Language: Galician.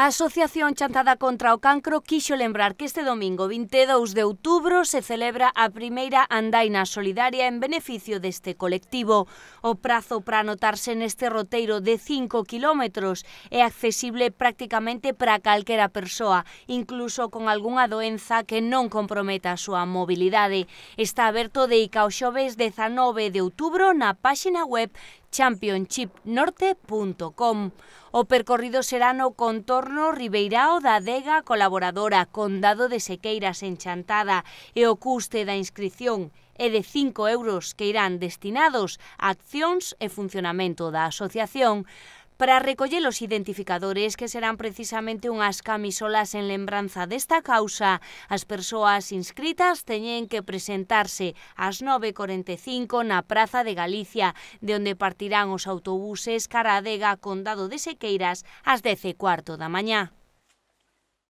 A Asociación Chantada contra o Cancro quixo lembrar que este domingo 22 de outubro se celebra a primeira andaina solidaria en beneficio deste colectivo. O prazo para anotarse neste roteiro de 5 kilómetros é accesible prácticamente para calquera persoa, incluso con algunha doenza que non comprometa a súa mobilidade. Está aberto de Ica xoves 19 de outubro na páxina web championshipnorte.com. O percorrido será no contorno Ribeirao da Adega Colaboradora, Condado de Sequeiras Enchantada e o custe da inscripción é de 5 euros que irán destinados a accións e funcionamento da asociación, para recoller os identificadores que serán precisamente unhas camisolas en lembranza desta causa. As persoas inscritas teñen que presentarse ás 9.45 na Praza de Galicia, de onde partirán os autobuses cara a Condado de Sequeiras ás 10.15 da mañá.